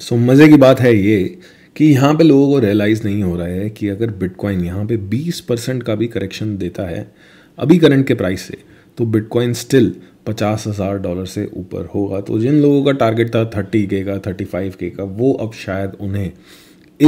सो so, मज़े की बात है ये कि यहाँ पे लोगों को रियलाइज़ नहीं हो रहा है कि अगर बिटकॉइन यहाँ पे 20 परसेंट का भी करेक्शन देता है अभी करंट के प्राइस से तो बिटकॉइन स्टिल पचास हज़ार डॉलर से ऊपर होगा तो जिन लोगों का टारगेट था थर्टी के का थर्टी फाइव के का वो अब शायद उन्हें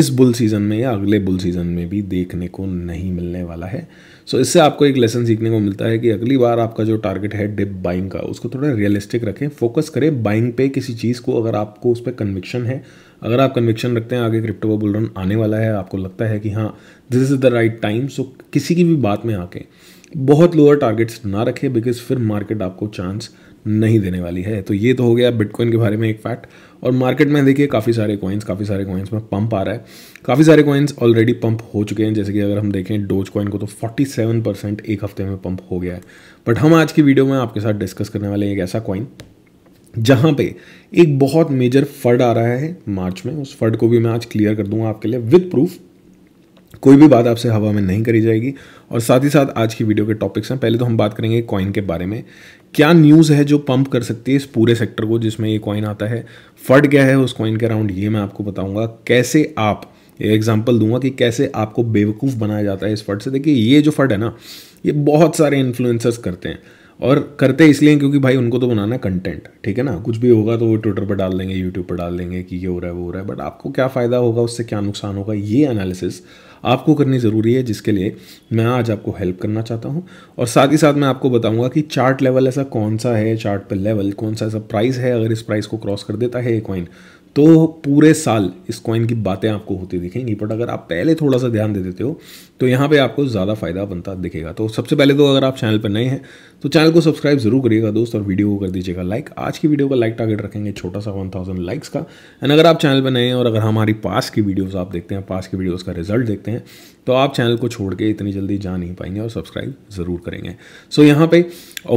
इस बुल सीज़न में या अगले बुल सीज़न में भी देखने को नहीं मिलने वाला है सो इससे आपको एक लेसन सीखने को मिलता है कि अगली बार आपका जो टारगेट है डिप बाइंग का उसको थोड़ा रियलिस्टिक रखें फोकस करें बाइंग पे किसी चीज़ को अगर आपको उस पर कन्विक्शन है अगर आप कन्विक्शन रखते हैं आगे क्रिप्टो का बुलरन आने वाला है आपको लगता है कि हाँ this is the right time so किसी की भी बात में आके बहुत लोअर टारगेट्स ना रखें बिकॉज फिर मार्केट आपको चांस नहीं देने वाली है तो ये तो हो गया बिटकॉइन के बारे में एक फैक्ट और मार्केट में देखिए काफ़ी सारे कॉइन्स काफ़ी सारे कॉइन्स में पंप आ रहा है काफ़ी सारे कॉइन्स ऑलरेडी पंप हो चुके हैं जैसे कि अगर हम देखें डोज कॉइन को तो 47 परसेंट एक हफ्ते में पंप हो गया है बट हम आज की वीडियो में आपके साथ डिस्कस करने वाले हैं एक ऐसा कॉइन जहाँ पे एक बहुत मेजर फर्ड आ रहा है मार्च में उस फर्ड को भी मैं आज क्लियर कर दूंगा आपके लिए विद प्रूफ कोई भी बात आपसे हवा में नहीं करी जाएगी और साथ ही साथ आज की वीडियो के टॉपिक्स हैं पहले तो हम बात करेंगे कॉइन के बारे में क्या न्यूज़ है जो पंप कर सकती है इस पूरे सेक्टर को जिसमें ये कॉइन आता है फट गया है उस कॉइन के अराउंड ये मैं आपको बताऊंगा कैसे आप ये एग्जाम्पल दूंगा कि कैसे आपको बेवकूफ़ बनाया जाता है इस फट से देखिए ये जो फट है ना ये बहुत सारे इन्फ्लुएंसर्स करते हैं और करते इसलिए क्योंकि भाई उनको तो बनाना कंटेंट ठीक है ना कुछ भी होगा तो वो ट्विटर पर डाल देंगे यूट्यूब पर डाल देंगे कि ये हो रहा है वो हो रहा है बट आपको क्या फ़ायदा होगा उससे क्या नुकसान होगा ये एनालिसिस आपको करनी ज़रूरी है जिसके लिए मैं आज आपको हेल्प करना चाहता हूँ और साथ ही साथ मैं आपको बताऊँगा कि चार्ट लेवल ऐसा कौन सा है चार्ट पर लेवल कौन सा ऐसा प्राइस है अगर इस प्राइस को क्रॉस कर देता है एक कॉइन तो पूरे साल इस कॉइन की बातें आपको होती दिखेंगी बट अगर आप पहले थोड़ा सा ध्यान दे देते हो तो यहाँ पे आपको ज़्यादा फायदा बनता दिखेगा तो सबसे पहले तो अगर आप चैनल पर नए हैं तो चैनल को सब्सक्राइब जरूर करिएगा दोस्त और वीडियो को कर दीजिएगा लाइक आज की वीडियो का लाइक टारगेट रखेंगे छोटा सा वन थाउजेंड लाइक्स का एंड अगर आप चैनल पर नए हैं और अगर हमारी पास की वीडियोज़ आप देखते हैं पास की वीडियोज़ का रिजल्ट देखते हैं तो आप चैनल को छोड़ के इतनी जल्दी जा नहीं पाएंगे और सब्सक्राइब ज़रूर करेंगे सो so, यहाँ पे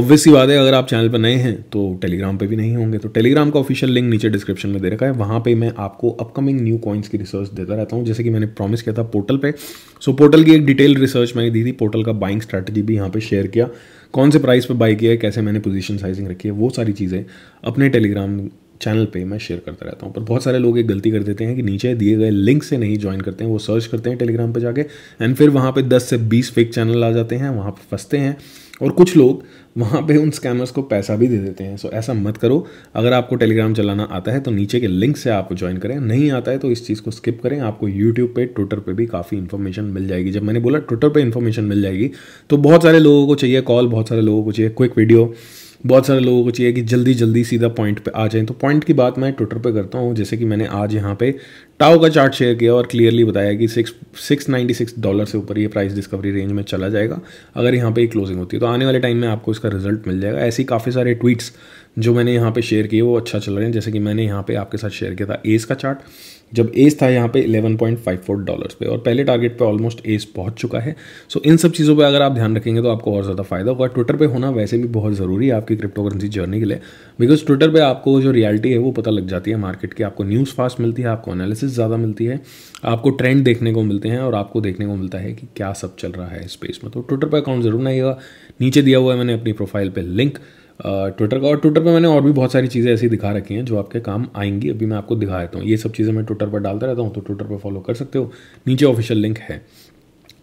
ऑब्वियसली बात है अगर आप चैनल पर नए हैं तो टेलीग्राम पे भी नहीं होंगे तो टेलीग्राम का ऑफिशियल लिंक नीचे डिस्क्रिप्शन में दे रखा है वहाँ पे मैं आपको अपकमिंग न्यू कॉइन्स की रिसर्च देता रहता हूँ जैसे कि मैंने प्रॉमिस किया था पोर्टल पर सो so, पोर्टल की एक डिटेल रिसर्च मैंने दी थी पोर्टल का बाइंग स्ट्रैटेजी भी यहाँ पर शेयर किया कौन से प्राइस पर बाई किया है कैसे मैंने पोजिशन साइजिंग रखी है वो सारी चीज़ें अपने टेलीग्राम चैनल पे मैं शेयर करता रहता हूँ पर बहुत सारे लोग एक गलती कर देते हैं कि नीचे दिए गए लिंक से नहीं ज्वाइन करते हैं वो सर्च करते हैं टेलीग्राम पे जाके एंड फिर वहाँ पे 10 से 20 फेक चैनल आ जाते हैं वहाँ पे फंसते हैं और कुछ लोग वहाँ पे उन स्कैमर्स को पैसा भी दे देते हैं सो ऐसा मत करो अगर आपको टेलीग्राम चलाना आता है तो नीचे के लिंक से आप ज्वाइन करें नहीं आता है तो इस चीज़ को स्किप करें आपको यूट्यूब पे ट्विटर पे भी काफ़ी इन्फॉर्मेशन मिल जाएगी जब मैंने बोला ट्विटर पे इन्फॉर्मेशन मिल जाएगी तो बहुत सारे लोगों को चाहिए कॉल बहुत सारे लोगों को चाहिए क्विक वीडियो बहुत सारे लोगों को चाहिए कि जल्दी जल्दी सीधा पॉइंट पे आ जाएं तो पॉइंट की बात मैं ट्विटर पे करता हूँ जैसे कि मैंने आज यहाँ पे टाओ का चार्ट शेयर किया और क्लियरली बताया कि six six ninety six dollar से ऊपर ये प्राइस डिस्कवरी रेंज में चला जाएगा अगर यहाँ पे क्लोजिंग होती है तो आने वाले टाइम में आपको इसका रिजल्ट मिल जाएगा ऐसी काफ़ी सारे ट्वीट्स जो मैंने यहाँ पे शेयर किए वो अच्छा चल रहे हैं जैसे कि मैंने यहाँ पे आपके साथ शेयर किया था एस का चार्ट जब एज था यहाँ पे 11.54 डॉलर्स पे और पहले टारगेट पे ऑलमोस्ट एज पहुंच चुका है सो इन सब चीज़ों पे अगर आप ध्यान रखेंगे तो आपको और ज़्यादा फायदा होगा ट्विटर पे होना वैसे भी बहुत ज़रूरी है आपकी क्रिप्टो करेंसी जर्नी के लिए बिकॉज ट्विटर पे आपको जो रियलिटी है वो पता लग जाती है मार्केट की आपको न्यूज़ फास्ट मिलती है आपको एनालिसिस ज़्यादा मिलती है आपको ट्रेंड देखने को मिलते हैं और आपको देखने को मिलता है कि क्या सब चल रहा है स्पेस में तो ट्विटर पर अकाउंट ज़रूर नहीं नीचे दिया हुआ है मैंने अपनी प्रोफाइल पर लिंक ट्विटर का और ट्विटर पे मैंने और भी बहुत सारी चीज़ें ऐसी दिखा रखी हैं जो आपके काम आएंगी अभी मैं आपको दिखा देता हूँ ये सब चीज़ें मैं ट्विटर पर डालता रहता हूँ तो ट्विटर पर फॉलो कर सकते हो नीचे ऑफिशियल लिंक है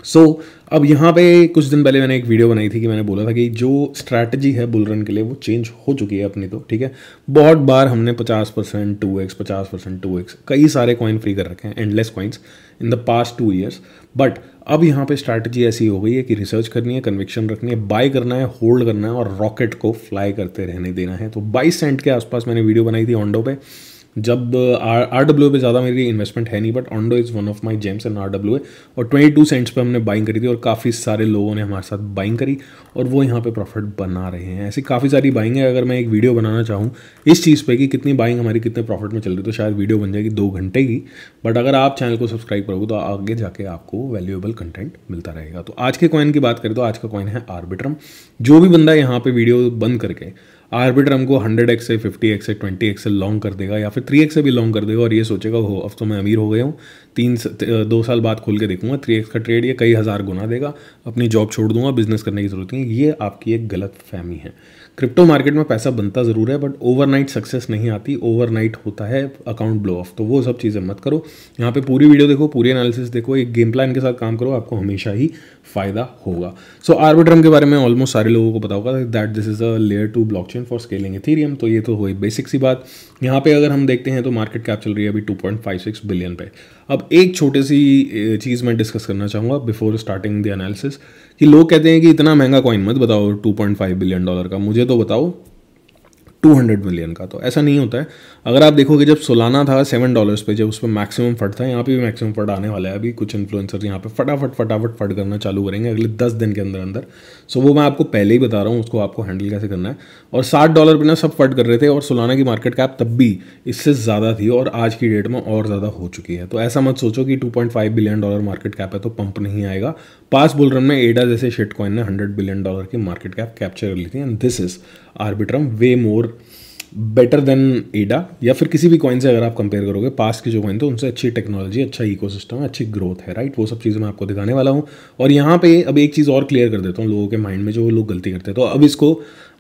सो so, अब यहाँ पे कुछ दिन पहले मैंने एक वीडियो बनाई थी कि मैंने बोला था कि जो स्ट्रैटेजी है बुलरन के लिए वो चेंज हो चुकी है अपनी तो ठीक है बहुत बार हमने 50 परसेंट टू एक्स पचास परसेंट टू एक्स कई सारे कॉइन फ्री कर रखे हैं endless coins in the past two years but अब यहाँ पे स्ट्रैटेजी ऐसी हो गई है कि रिसर्च करनी है कन्विक्शन रखनी है बाय करना है होल्ड करना है और रॉकेट को फ्लाई करते रहने देना है तो बाईस सेंट के आसपास मैंने वीडियो बनाई थी ऑन्डो पे जब आर डब्ल्यू पे ज़्यादा मेरी इन्वेस्टमेंट है नहीं but Ondo is one of my gems and R W और ट्वेंटी टू सेंट्स पर हमने बाइंग करी थी और काफ़ी सारे लोगों ने हमारे साथ बाइंग करी और वो यहाँ पे प्रॉफिट बना रहे हैं ऐसी काफ़ी सारी बाइंग है अगर मैं एक वीडियो बनाना चाहूँ इस चीज़ पर कि कितनी बाइंग हमारी कितने प्रॉफिट में चल रही तो शायद वीडियो बन जाएगी दो घंटे की बट अगर आप चैनल को सब्सक्राइब करोगे तो आगे जाके आपको वैल्यूएबल कंटेंट मिलता रहेगा तो आज के कॉइन की बात करें तो आज का कॉइन है आर्बिट्रम जो भी बंदा यहाँ पर वीडियो बंद करके आर्बिटर हमको हंड्रेड एक्स है फिफ्टी एक्स है ट्वेंटी एक्स है लॉन्ग कर देगा या फिर थ्री एक्स से भी लॉन्ग कर देगा और ये सोचेगा हो अब तो मैं अमीर हो गया हूँ तीन दो साल बाद खोल के देखूंगा थ्री एक्स का ट्रेड ये कई हज़ार गुना देगा अपनी जॉब छोड़ दूंगा बिजनेस करने की ज़रूरत नहीं ये आपकी एक गलत फहमी है क्रिप्टो मार्केट में पैसा बनता ज़रूर है बट ओवरनाइट सक्सेस नहीं आती ओवरनाइट होता है अकाउंट ब्लो ऑफ तो वो सब चीज़ें मत करो यहाँ पे पूरी वीडियो देखो पूरी एनालिसिस देखो एक गेम प्लान के साथ काम करो आपको हमेशा ही फ़ायदा होगा सो आर्बिट्रम के बारे में ऑलमोस्ट सारे लोगों को पता होगा that this is a layer two blockchain for scaling Ethereum तो ये तो हुई बेसिक सी बात यहाँ पे अगर हम देखते हैं तो मार्केट कैप चल रही है अभी 2.56 बिलियन पे अब एक छोटी सी चीज़ मैं डिस्कस करना चाहूंगा बिफोर स्टार्टिंग द एनालिसिस कि लोग कहते हैं कि इतना महंगा कॉइन मत बताओ 2.5 बिलियन डॉलर का मुझे तो बताओ हंड्रेड मिलियन का तो ऐसा नहीं होता है अगर आप देखोगे जब सोलाना था सेवन डॉलर्स पे जब उस पर मैक्सिमम फट था यहाँ पे भी मैक्सिमम फट आने वाला है अभी कुछ इन्फ्लुएंसर यहाँ पे फटाफट फटाफट फट करना चालू करेंगे अगले दस दिन के अंदर अंदर सो वो मैं आपको पहले ही बता रहा हूँ उसको आपको हैंडल कैसे करना है और साठ डॉलर पर ना सब फट कर रहे थे और सोलाना की मार्केट कैप तब भी इससे ज़्यादा थी और आज की डेट में और ज़्यादा हो चुकी है तो ऐसा मत सोचो कि two billion dollar market cap है तो पंप नहीं आएगा पास बुल रन में एडा जैसे शिट कॉइन ने हंड्रेड बिलियन डॉलर की मार्केट कैप कैप्चर कर ली थी and this is Arbitrum way more better than Ada या फिर किसी भी कॉइन से अगर आप कंपेयर करोगे पास की जो कॉइन थे उनसे अच्छी टेक्नोलॉजी अच्छा सिस्टम है अच्छी ग्रोथ है राइट वो सब चीज़ें मैं आपको दिखाने वाला हूँ और यहाँ पे अब एक चीज़ और क्लियर कर देता हूँ लोगों के माइंड में जो लोग गलती करते हैं तो अब इसको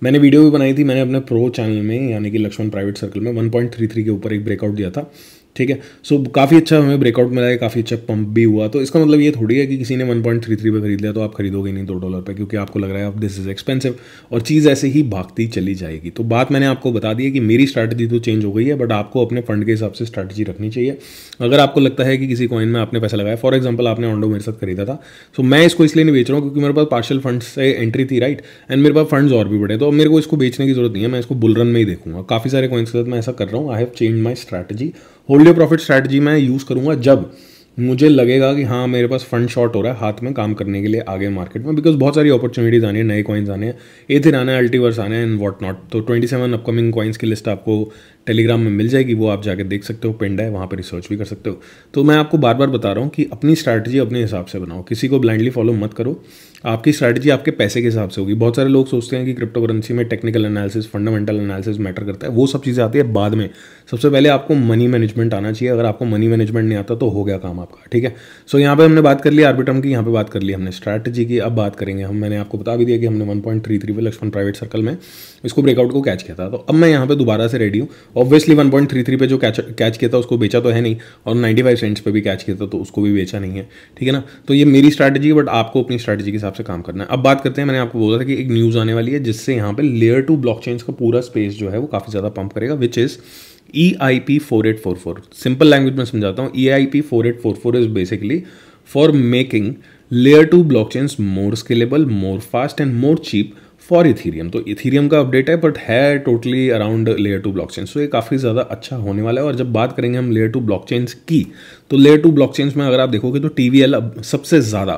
मैंने वीडियो भी बनाई थी मैंने अपने प्रो चैनल में यानी कि लक्ष्मण प्राइवेट सर्कल में 1.33 के ऊपर एक ब्रेकआउट दिया था ठीक है सो so, काफ़ी अच्छा हमें ब्रेकआउट मिला है काफ़ी अच्छा पंप भी हुआ तो इसका मतलब ये थोड़ी है कि किसी ने 1.33 पे खरीद लिया तो आप खरीदोगे नहीं दो डॉलर पे क्योंकि आपको लग रहा है आप दिस इज़ एक्सपेंसिव और चीज़ ऐसे ही भागती चली जाएगी तो बात मैंने आपको बता दी है कि मेरी स्ट्रैटेजी तो चेंज हो गई है बट आपको अपने फंड के हिसाब से स्ट्रैटेजी रखनी चाहिए अगर आपको लगता है कि किसी कॉइन में आपने पैसा लगाया फॉर एग्जाम्पल आपने ऑनडो मेरे साथ खरीदा था सो so, मैं इसको इसलिए नहीं बेच रहा हूँ क्योंकि मेरे पास पार्शल फंड से एंट्री थी राइट एंड मेरे पास फंड और भी बढ़े तो मेरे को इसको बेचने की जरूरत नहीं है मैं इसको बुलरन में ही देखूंगा काफ़ी सारे कॉइन्स के साथ मैं ऐसा कर रहा हूँ I have change my strategy hold profit strategy मैं यूज़ करूँगा जब मुझे लगेगा कि हाँ मेरे पास फंड शॉर्ट हो रहा है हाथ में काम करने के लिए आगे मार्केट में बिकॉज बहुत सारी अपॉर्चुनिटीज़ आनी है नए कॉइन्स आने हैं एथिर आना है अल्टीवर्स आने हैं एंड वॉट नॉट तो ट्वेंटी सेवन अपकमिंग कॉइन्स की लिस्ट आपको टेलीग्राम में मिल जाएगी वो आप जाके देख सकते हो पिंड है वहाँ पर रिसर्च भी कर सकते हो तो मैं आपको बार बार बता रहा हूँ कि अपनी स्ट्रैटेजी अपने हिसाब से बनाओ किसी को ब्लाइंडली फॉलो मत करो आपकी स्ट्रैटेजी आपके पैसे के हिसाब से होगी बहुत सारे लोग सोचते हैं कि क्रिप्टो करेंसी में technical analysis fundamental analysis matter करता है वो सब चीज़ें आती है बाद में सबसे पहले आपको मनी मैनेजमेंट आना चाहिए अगर आपको मनी मैनेजमेंट नहीं आता तो हो गया काम आपका ठीक है सो यहाँ पर हमने बात कर ली आर्बिटम की यहाँ पर बात कर ली हमने स्ट्रैटेजी की अब बात करेंगे हम मैंने आपको बता भी दिया कि हमने वन पॉइंट थ्री थ्री लक्ष्मण प्राइवेट सर्कल में इसको ब्रेकआउट को कैच किया था तो अब मैं यहाँ पर दोबारा से रेडी हूँ obviously one point three three पर जो कैच कैच किया था उसको बेचा तो है नहीं और नाइन्टी फाइव सेंट्स पर भी कैच किया था तो उसको भी बेचा नहीं है ठीक है ना तो ये मेरी स्ट्रैटेजी बट आपको अपनी स्ट्रैटेजी के हिसाब हिसाब से काम करना है अब बात करते हैं मैंने आपको बोला था कि एक न्यूज़ आने वाली है जिससे यहाँ पे लेयर टू ब्लॉकचेन का पूरा स्पेस जो है वो काफ़ी ज़्यादा पंप करेगा which is E I P four eight four four simple language में समझाता हूँ E I P four eight four four is basically for making layer two blockchain more scalable more fast and more cheap for Ethereum तो Ethereum का update है but है totally around layer two block blockchain so ये काफ़ी ज़्यादा अच्छा होने वाला है और जब बात करेंगे हम लेयर टू ब्लॉक ब्लॉकचेन्स की तो लेयर टू ब्लॉक ब्लॉकचेन्स में अगर आप देखोगे तो टी वी एल अब सबसे ज़्यादा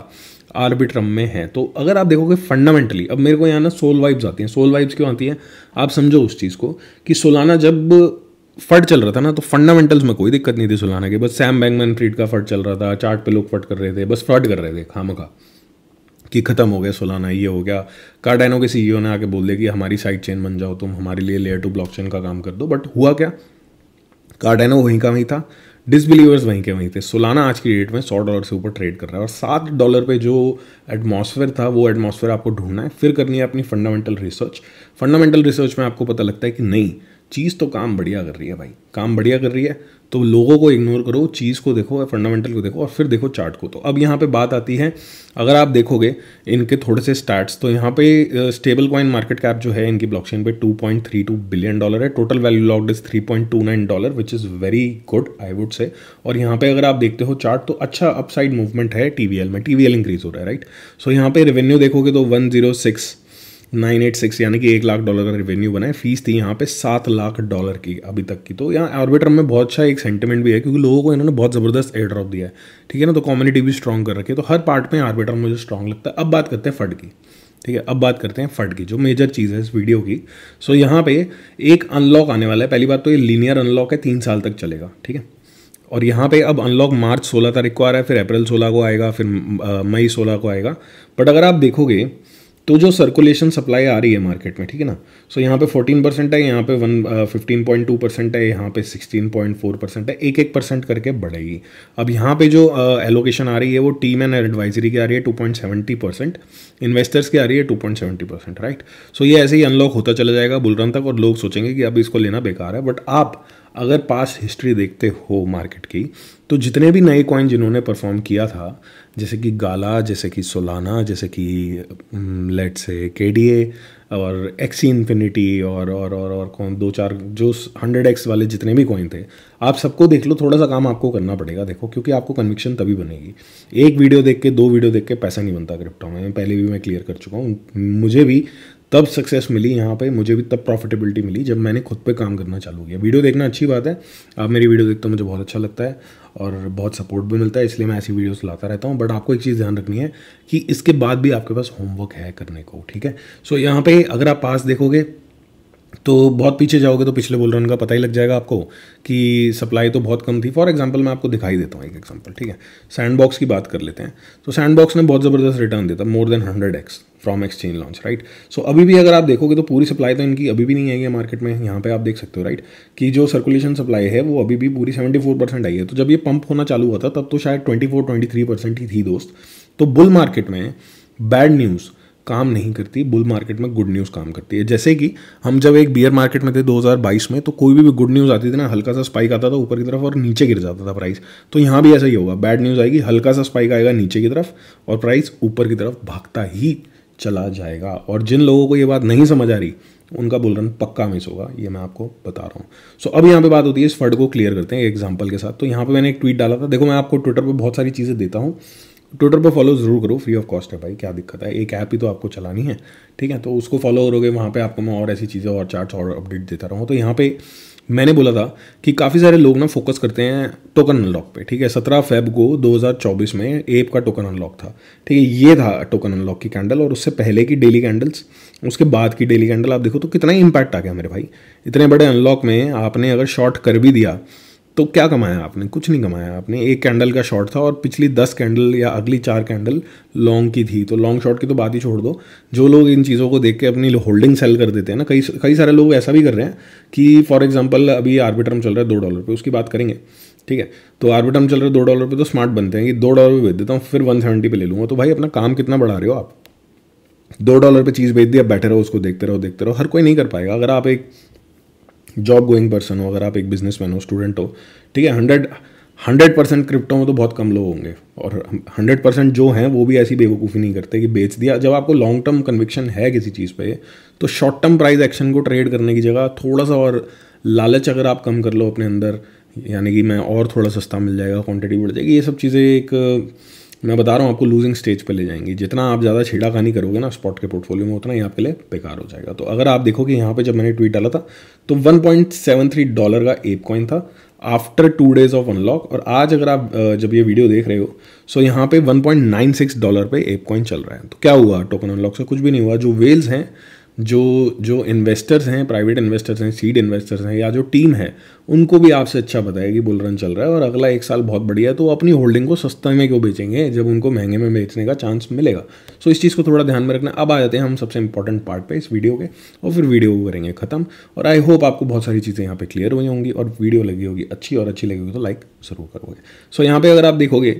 आर्बिट्रम में है तो अगर आप देखोगे फंडामेंटली अब मेरे को यहाँ ना सोल वाइब्स आती हैं सोल वाइब्स क्यों आती हैं आप समझो उस चीज़ को कि सोलाना जब फट चल रहा था ना तो फंडामेंटल्स में कोई दिक्कत नहीं थी सोलाना के बस सैम बैंगमैन फ्रीड का फट चल रहा था चार्ट पे लोग फट कर रहे थे बस फट कर रहे थे खाम खा कि ख़त्म हो गया सोलाना ये हो गया कार्डाइनो के सीईओ ने आके बोल दिया कि हमारी साइड चेन बन जाओ तुम हमारे लिए लेयर टू ब्लॉकचेन का काम कर दो बट हुआ क्या कार्डाइनो वहीं का वहीं था डिसबिलीवर्स वहीं के वहीं थे सोलाना आज की डेट में सौ डॉलर से ऊपर ट्रेड कर रहा है और सात डॉलर पे जो एटमॉस्फेयर था वो एटमॉस्फेयर आपको ढूंढना है फिर करनी है अपनी फंडामेंटल रिसर्च फंडामेंटल रिसर्च में आपको पता लगता है कि नहीं चीज़ तो काम बढ़िया कर रही है भाई काम बढ़िया कर रही है तो लोगों को इग्नोर करो चीज़ को देखो और फंडामेंटल को देखो और फिर देखो चार्ट को तो अब यहाँ पे बात आती है अगर आप देखोगे इनके थोड़े से स्टार्ट्स तो यहाँ पे स्टेबल कॉइन मार्केट कैप जो है इनकी ब्लॉकचेन पे 2.32 बिलियन डॉलर है total value locked is 3.29 dollar which is very good I would say और यहाँ पे अगर आप देखते हो चार्ट तो अच्छा अपसाइड मूवमेंट है टी में टी इंक्रीज हो रहा है राइट सो so यहाँ पे रेवेन्यू देखोगे तो वन नाइन एट सिक्स यानी कि एक लाख डॉलर का रेवेन्यू बनाए फीस थी यहाँ पे सात लाख डॉलर की अभी तक की तो यहाँ ऑर्बिटर में बहुत अच्छा एक सेंटीमेंट भी है क्योंकि लोगों को इन्होंने बहुत ज़बरदस्त एयर ड्रॉप दिया है ठीक है ना तो कम्युनिटी भी स्ट्रॉन्ग कर रखी है तो हर पार्ट में आर्बिटर मुझे स्ट्रॉन्ग लगता है अब बात करते हैं फट की ठीक है अब बात करते हैं फट की जो मेजर चीज़ है इस वीडियो की सो so, यहाँ पे एक अनलॉक आने वाला है पहली बात तो ये लीनियर अनलॉक है तीन साल तक चलेगा ठीक है और यहाँ पे अब अनलॉक मार्च 16 तारीख को आ रहा है फिर अप्रैल 16 को आएगा फिर मई 16 को आएगा बट अगर आप देखोगे तो जो सर्कुलेशन सप्लाई आ रही है मार्केट में ठीक है ना सो so, यहाँ पे 14 परसेंट है यहाँ पे one fifteen point two percent है यहाँ पे 16.4 परसेंट है एक एक परसेंट करके बढ़ेगी अब यहाँ पे जो एलोकेशन uh, आ रही है वो टीम एंड एडवाइजरी की आ रही है 2.70 परसेंट इन्वेस्टर्स की आ रही है 2.70 परसेंट राइट सो ये ऐसे ही अनलॉक होता चला जाएगा बुलरन तक और लोग सोचेंगे कि अब इसको लेना बेकार है बट आप अगर पास हिस्ट्री देखते हो मार्केट की तो जितने भी नए कॉइन जिन्होंने परफॉर्म किया था जैसे कि गाला जैसे कि सोलाना जैसे कि लेट से के डी ए और एक्सी इन्फिनिटी और और और और कौन दो चार जो हंड्रेड एक्स वाले जितने भी कॉइन थे आप सबको देख लो थोड़ा सा काम आपको करना पड़ेगा देखो क्योंकि आपको कन्विक्शन तभी बनेगी एक वीडियो देख के दो वीडियो देख के पैसा नहीं बनता क्रिप्टो में पहले भी मैं क्लियर कर चुका हूँ मुझे भी तब सक्सेस मिली यहाँ पे मुझे भी तब प्रॉफिटेबिलिटी मिली जब मैंने खुद पे काम करना चालू किया वीडियो देखना अच्छी बात है आप मेरी वीडियो देखते हो मुझे बहुत अच्छा लगता है और बहुत सपोर्ट भी मिलता है इसलिए मैं ऐसी वीडियोस लाता रहता हूँ बट आपको एक चीज़ ध्यान रखनी है कि इसके बाद भी आपके पास होमवर्क है करने को ठीक है सो so, यहाँ पर अगर आप पास देखोगे तो बहुत पीछे जाओगे तो पिछले बोल रन का पता ही लग जाएगा आपको कि सप्लाई तो बहुत कम थी फॉर एग्जाम्पल मैं आपको दिखाई देता हूँ एक एग्जाम्पल ठीक है सैंड बॉक्स की बात कर लेते हैं तो सैंडबॉक्स ने बहुत ज़बरदस्त रिटर्न दिया था more than hundred X from exchange launch right so अभी भी अगर आप देखोगे तो पूरी सप्लाई तो इनकी अभी भी नहीं आई है मार्केट में यहाँ पर आप देख सकते हो राइट कि जो सर्कुलेशन सप्लाई है वो अभी भी पूरी सेवेंटी परसेंट आई है तो जब ये पंप होना चालू हुआ था तब तो शायद ट्वेंटी फोर परसेंट ही थी दोस्त तो बुल मार्केट में बैड न्यूज़ काम नहीं करती बुल मार्केट में गुड न्यूज़ काम करती है जैसे कि हम जब एक बियर मार्केट में थे 2022 में तो कोई भी, भी गुड न्यूज़ आती थी ना हल्का सा स्पाइक आता था ऊपर की तरफ और नीचे गिर जाता था प्राइस तो यहाँ भी ऐसा ही होगा बैड न्यूज़ आएगी हल्का सा स्पाइक आएगा नीचे की तरफ और प्राइस ऊपर की तरफ भागता ही चला जाएगा और जिन लोगों को ये बात नहीं समझ आ रही उनका बुल रन पक्का मिस होगा ये मैं आपको बता रहा हूँ सो so, अब यहाँ पे बात होती है इस फर्ड को क्लियर करते हैं एग्जाम्पल के साथ तो यहाँ पे मैंने एक ट्वीट डाला था देखो मैं आपको ट्विटर पे बहुत सारी चीज़ें देता हूँ ट्विटर पर फॉलो ज़रूर करो फ्री ऑफ कॉस्ट है भाई क्या दिक्कत है एक ऐप ही तो आपको चलानी है ठीक है तो उसको फॉलो करोगे वहाँ पे आपको मैं और ऐसी चीज़ें और चार्ट और अपडेट देता रहूँ तो यहाँ पे मैंने बोला था कि काफ़ी सारे लोग ना फोकस करते हैं टोकन अनलॉक पे ठीक है सत्रह फेब को 2024 में एप का टोकन अनलॉक था ठीक है ये था टोकन अनलॉक की कैंडल और उससे पहले की डेली कैंडल्स उसके बाद की डेली कैंडल आप देखो तो कितना ही इम्पैक्ट आ गया मेरे भाई इतने बड़े अनलॉक में आपने अगर शॉर्ट कर भी दिया तो क्या कमाया आपने कुछ नहीं कमाया आपने एक कैंडल का शॉर्ट था और पिछली दस कैंडल या अगली चार कैंडल लॉन्ग की थी तो लॉन्ग शॉर्ट की तो बात ही छोड़ दो जो लोग इन चीज़ों को देख के अपनी होल्डिंग सेल कर देते हैं ना कई कई सारे लोग ऐसा भी कर रहे हैं कि फॉर एग्जाम्पल अभी आर्बिट्रम चल रहा है दो डॉलर पर उसकी बात करेंगे ठीक है तो आर्बिट्रम चल रहा है दो डॉलर पर तो स्मार्ट बनते हैं कि दो डॉलर पर भेज देता हूँ फिर वन सेवेंटी पर ले लूँगा तो भाई अपना काम कितना बढ़ा रहे हो आप दो डॉलर पे चीज़ भेज दिया अब बैठे रहो उसको देखते रहो देखते रहो हर कोई नहीं कर पाएगा अगर आप एक जॉब गोइंग पर्सन हो अगर आप एक बिजनेसमैन हो स्टूडेंट हो ठीक है हंड्रेड हंड्रेड परसेंट क्रिप्टो में तो बहुत कम लोग होंगे और हंड्रेड परसेंट जो हैं वो भी ऐसी बेवकूफ़ी नहीं करते कि बेच दिया जब आपको लॉन्ग टर्म कन्विक्शन है किसी चीज़ पे तो शॉर्ट टर्म प्राइस एक्शन को ट्रेड करने की जगह थोड़ा सा और लालच अगर आप कम कर लो अपने अंदर यानी कि मैं और थोड़ा सस्ता मिल जाएगा क्वांटिटी बढ़ जाएगी ये सब चीज़ें एक मैं बता रहा हूँ आपको लूजिंग स्टेज पर ले जाएंगी जितना आप ज़्यादा छेड़ाखानी करोगे ना स्पॉट के पोर्टफोलियो में उतना ही आपके लिए बेकार हो जाएगा तो अगर आप देखोगे यहाँ पे जब मैंने ट्वीट डाला था तो 1.73 डॉलर का एप कॉइन था after two days of unlock और आज अगर आप जब ये वीडियो देख रहे हो सो यहाँ पे 1.96 डॉलर पे एप कॉइन चल रहा है तो क्या हुआ टोकन अनलॉक से कुछ भी नहीं हुआ जो वेल्स हैं जो जो इन्वेस्टर्स हैं प्राइवेट इन्वेस्टर्स हैं सीड इन्वेस्टर्स हैं या जो टीम है उनको भी आपसे अच्छा पता है कि बुलरन चल रहा है और अगला एक साल बहुत बढ़िया है तो अपनी होल्डिंग को सस्ते में क्यों बेचेंगे जब उनको महंगे में बेचने का चांस मिलेगा सो इस चीज़ को थोड़ा ध्यान में रखना अब आ जाते हैं हम सबसे इंपॉर्टेंट पार्ट पे इस वीडियो के और फिर वीडियो को करेंगे खत्म और आई होप आपको बहुत सारी चीज़ें यहाँ पर क्लियर हुई होंगी और वीडियो लगी होगी अच्छी और अच्छी लगी होगी तो लाइक ज़रूर करोगे सो यहाँ पर अगर आप देखोगे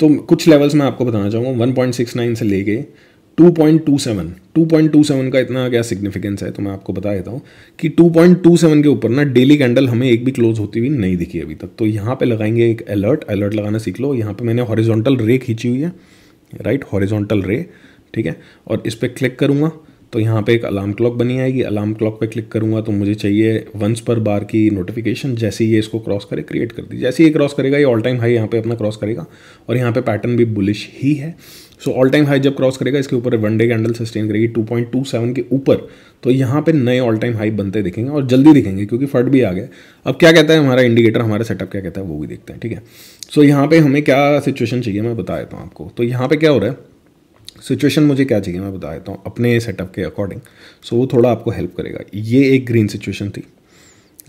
तो कुछ लेवल्स मैं आपको बताना चाहूँगा वन से लेके 2.27 2.27 का इतना क्या सिग्निफिकेंस है तो मैं आपको बता देता हूँ कि 2.27 के ऊपर ना डेली कैंडल हमें एक भी क्लोज होती हुई नहीं दिखी अभी तक तो यहाँ पे लगाएंगे एक अलर्ट अलर्ट लगाना सीख लो यहाँ पे मैंने हॉरिजॉन्टल रे खींची हुई है राइट हॉरिजॉन्टल रे ठीक है और इस पर क्लिक करूँगा तो यहाँ पे एक अलार्म क्लॉक बनी आएगी अलार्म क्लॉक पे क्लिक करूँगा तो मुझे चाहिए वंस पर बार की नोटिफिकेशन जैसे ही ये इसको क्रॉस करे क्रिएट कर दी जैसे ये क्रॉस करेगा ये ऑल टाइम हाई यहाँ पे अपना क्रॉस करेगा और यहाँ पे पैटर्न भी बुलिश ही है सो ऑल टाइम हाई जब क्रॉस करेगा इसके ऊपर वनडे कैंडल सस्टेन करेगी 2.27 के ऊपर तो यहाँ पे नए ऑल टाइम हाई बनते दिखेंगे और जल्दी दिखेंगे क्योंकि फट भी आ गया अब क्या कहता है हमारा इंडिकेटर हमारा सेटअप क्या कहता है वो भी देखते हैं ठीक है सो so, यहाँ पे हमें क्या सिचुएशन चाहिए मैं बता देता हूँ आपको तो यहाँ पे क्या हो रहा है सिचुएशन मुझे क्या चाहिए मैं बता देता हूँ अपने सेटअप के अकॉर्डिंग सो so, वो थोड़ा आपको हेल्प करेगा ये एक ग्रीन सिचुएशन थी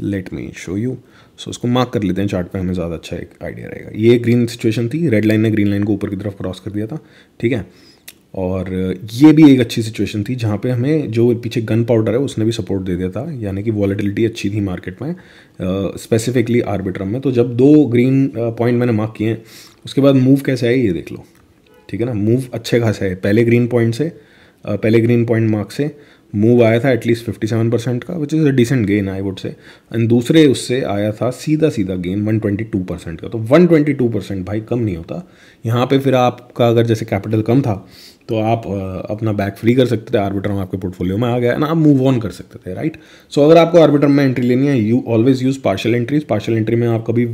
let me show you so so, उसको मार्क कर लेते हैं चार्ट पे हमें ज़्यादा अच्छा एक आइडिया रहेगा ये ग्रीन सिचुएशन थी रेड लाइन ने ग्रीन लाइन को ऊपर की तरफ क्रॉस कर दिया था ठीक है और ये भी एक अच्छी सिचुएशन थी जहाँ पे हमें जो पीछे गन पाउडर है उसने भी सपोर्ट दे दिया था यानी कि वॉलीटिलिटी अच्छी थी मार्केट में स्पेसिफिकली आर्बिट्रम में तो जब दो ग्रीन पॉइंट मैंने मार्क किए हैं उसके बाद मूव कैसे आए ये देख लो ठीक है ना मूव अच्छे खासे है पहले ग्रीन पॉइंट से पहले ग्रीन पॉइंट मार्क से मूव आया था एटलीस्ट फिफ्टी सेवन परसेंट का which is a decent gain I would say and दूसरे उससे आया था सीधा सीधा gain one twenty two percent का तो वन ट्वेंटी टू परसेंट भाई कम नहीं होता यहाँ पे फिर आपका अगर जैसे कैपिटल कम था तो आप अपना बैक फ्री कर सकते थे आर्बिट्रम आपके पोर्टफोलियो में आ गया ना आप मूव ऑन कर सकते थे राइट सो अगर आपको आर्बिट्रम में एंट्री लेनी है you always use partial entries partial entry में आप कभी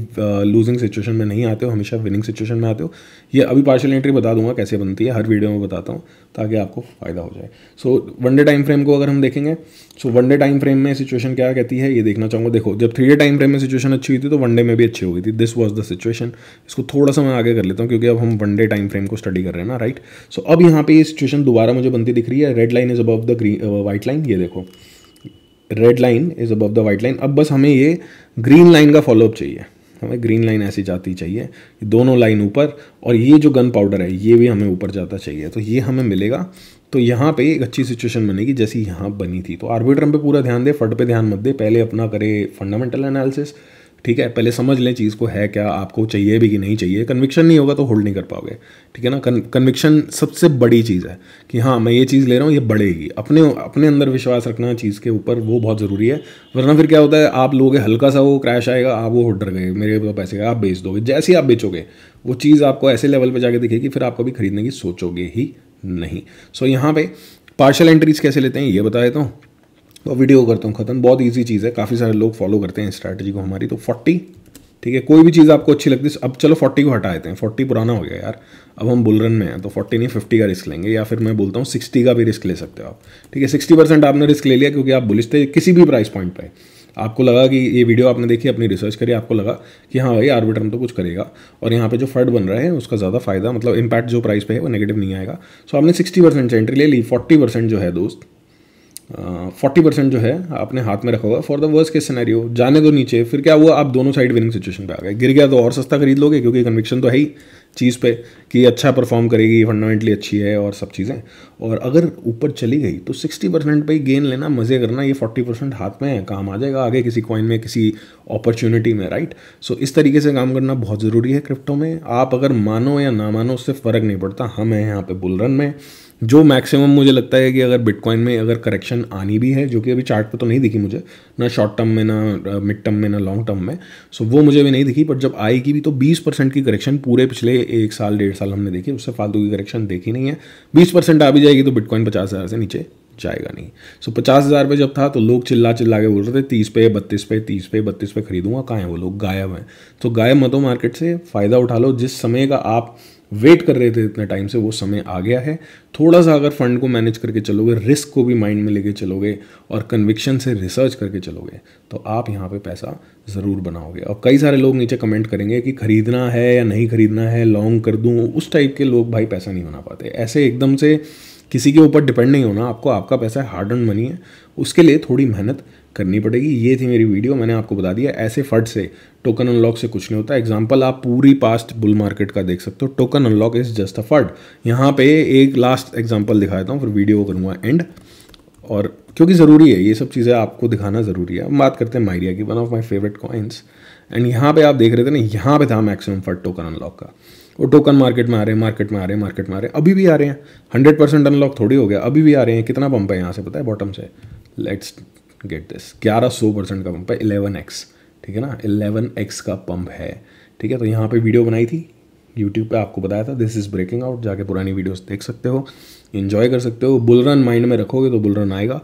लूजिंग सिचुएशन में नहीं आते हो हमेशा विनिंग सिचुएशन में आते हो ये अभी पार्शल एंट्री बता दूंगा कैसे बनती है हर वीडियो में बताता हूँ ताकि आपको फ़ायदा हो जाए so one day time frame को अगर हम देखेंगे so one day time frame में सिचुएशन क्या कहती है ये देखना चाहूंगा देखो जब थ्री डे टाइम फ्रेम में सिचुएशन अच्छी हुई थी तो वन डे में भी अच्छी हुई थी दिस वॉज द सिचुएशन इसको थोड़ा सा मैं आगे कर लेता हूँ क्योंकि अब हम वन डे टाइम फ्रेम को स्टडी कर रहे हैं ना राइट सो अब यहाँ यहाँ पे ये सिचुएशन दोबारा मुझे बनती दिख रही है red line is above the green white line ये देखो red line is above the white line अब बस हमें ये ग्रीन लाइन का फॉलोअप चाहिए हमें ग्रीन लाइन ऐसी जाती चाहिए दोनों लाइन ऊपर और ये जो गन पाउडर है ये भी हमें ऊपर जाता चाहिए तो ये हमें मिलेगा तो यहाँ पे एक अच्छी सिचुएशन बनेगी जैसी यहाँ बनी थी तो आर्बिट्रम पे पूरा ध्यान दे फट पे ध्यान मत दे पहले अपना करे फंडामेंटल एनालिसिस ठीक है पहले समझ लें चीज़ को है क्या आपको चाहिए भी कि नहीं चाहिए कन्विक्शन नहीं होगा तो होल्ड नहीं कर पाओगे ठीक है ना कन्विक्शन सबसे बड़ी चीज़ है कि हाँ मैं ये चीज़ ले रहा हूँ ये बढ़ेगी अपने अपने अंदर विश्वास रखना चीज़ के ऊपर वो बहुत ज़रूरी है वरना फिर क्या होता है आप लोगे हल्का सा वो क्रैश आएगा आप वो होल्डर गए मेरे तो पैसे गए आप बेच दोगे जैसे ही आप बेचोगे वो चीज़ आपको ऐसे लेवल पर जाके दिखेगी फिर आप कभी खरीदने की सोचोगे ही नहीं सो यहाँ पे पार्शल एंट्रीज कैसे लेते हैं ये बता देता हूँ तो वीडियो को करता हूँ ख़त्म बहुत ईजी चीज़ है काफ़ी सारे लोग फॉलो करते हैं स्ट्रैटेजी को हमारी तो फोर्टी ठीक है कोई भी चीज़ आपको अच्छी लगती है अब चलो फोर्टी को हटा देते हैं फोर्टी पुराना हो गया यार अब हम बुलरन में हैं तो फोर्टी नहीं फिफ्टी का रिस्क लेंगे या फिर मैं बोलता हूँ सिक्सटी का भी रिस्क ले सकते हो आप ठीक है सिक्सटी परसेंट आपने रिस्क ले लिया क्योंकि आप बुलिश थे किसी भी प्राइस पॉइंट पर आपको लगा कि ये वीडियो आपने देखी अपनी रिसर्च करी आपको लगा कि हाँ भाई आर्बिटर तो कुछ करेगा और यहाँ पे जो फर्ड बन रहा है उसका ज़्यादा फायदा मतलब इम्पैक्ट जो प्राइस पे है वो नेगेटिव नहीं आएगा सो आपने सिक्सटी परसेंट एंट्री ले ली फोर्टी परसेंट जो है दोस्त फोर्टी परसेंट जो है आपने हाथ में रखा हुआ for the worst case scenario जाने दो नीचे फिर क्या हुआ आप दोनों साइड विनिंग सिचुएशन पे आ गए गिर गया तो और सस्ता खरीद लोगे क्योंकि कन्विक्शन तो है ही चीज़ पे कि अच्छा परफॉर्म करेगी फंडामेंटली अच्छी है और सब चीज़ें और अगर ऊपर चली गई तो सिक्सटी परसेंट पर ही गेन लेना मज़े करना ये फोर्टी परसेंट हाथ में है काम आ जाएगा आगे किसी कॉइन में किसी अपॉर्चुनिटी में राइट सो so, इस तरीके से काम करना बहुत ज़रूरी है क्रिप्टो में आप अगर मानो या ना मानो उससे फ़र्क नहीं पड़ता हम हैं यहाँ पे बुलरन में जो मैक्सिमम मुझे लगता है कि अगर बिटकॉइन में अगर करेक्शन आनी भी है जो कि अभी चार्ट पर तो नहीं दिखी मुझे ना शॉर्ट टर्म में ना मिड टर्म में ना लॉन्ग टर्म में सो वो मुझे भी नहीं दिखी बट जब आएगी भी तो 20 परसेंट की करेक्शन पूरे पिछले एक साल डेढ़ साल हमने देखी उससे फालतू की करेक्शन देखी नहीं है बीस परसेंट आ भी जाएगी तो बिटकॉइन पचास हज़ार से नीचे जाएगा नहीं सो पचास हज़ार पे जब था तो लोग चिल्ला चिल्ला के बोल रहे थे तीस पे बत्तीस पे तीस पे बत्तीस पे खरीदूंगा कहाँ हैं वो लोग गायब हैं तो गायब मतो मार्केट से फ़ायदा उठा लो जिस समय का आप वेट कर रहे थे इतने टाइम से वो समय आ गया है थोड़ा सा अगर फंड को मैनेज करके चलोगे रिस्क को भी माइंड में लेके चलोगे और कन्विक्शन से रिसर्च करके चलोगे तो आप यहाँ पे पैसा ज़रूर बनाओगे और कई सारे लोग नीचे कमेंट करेंगे कि ख़रीदना है या नहीं ख़रीदना है लॉन्ग कर दूँ उस टाइप के लोग भाई पैसा नहीं बना पाते ऐसे एकदम से किसी के ऊपर डिपेंड नहीं होना आपको आपका पैसा हार्ड अर्न मनी है उसके लिए थोड़ी मेहनत करनी पड़ेगी ये थी मेरी वीडियो मैंने आपको बता दिया ऐसे फट से टोकन अनलॉक से कुछ नहीं होता एग्जाम्पल आप पूरी पास्ट बुल मार्केट का देख सकते हो token unlock is just a FUD यहाँ पे एक लास्ट एग्जाम्पल दिखा देता हूँ फिर वीडियो करूँगा एंड और क्योंकि ज़रूरी है ये सब चीज़ें आपको दिखाना ज़रूरी है हम बात करते हैं माइरिया की one of my favourite coins and यहाँ पे आप देख रहे थे ना यहाँ पे था मैक्सिमम फट टोकन अनलॉक का वो टोकन मार्केट में आ रहे हैं मार्केट में आ रहे हैं मार्केट में आ रहे हैं अभी भी आ रहे हैं हंड्रेड परसेंट अनलॉक थोड़ी हो गया अभी भी आ रहे हैं कितना पंप है यहाँ से पता है बॉटम से लेट्स गेट दिस ग्यारह सौ परसेंट का पंप है इलेवन एक्स ठीक है ना इलेवन एक्स का पंप है ठीक है तो यहाँ पर वीडियो बनाई थी यूट्यूब पर आपको बताया था दिस इज़ ब्रेकिंग आउट जाके पुरानी वीडियोज देख सकते हो इन्जॉय कर सकते हो बुलरन माइंड में रखोगे तो बुलरन आएगा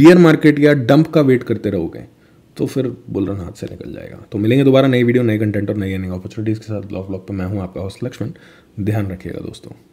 बियर मार्केट या डंप का वेट करते रहोगे तो फिर बुलरन हाथ से निकल जाएगा तो मिलेंगे दोबारा नई वीडियो नए कंटेंट और नई अर्निंग अपॉर्चुनिटीज़ के साथ ब्लॉग ब्लॉग पर मैं हूँ आपका होस्ट लक्ष्मण ध्यान रखिएगा दोस्तों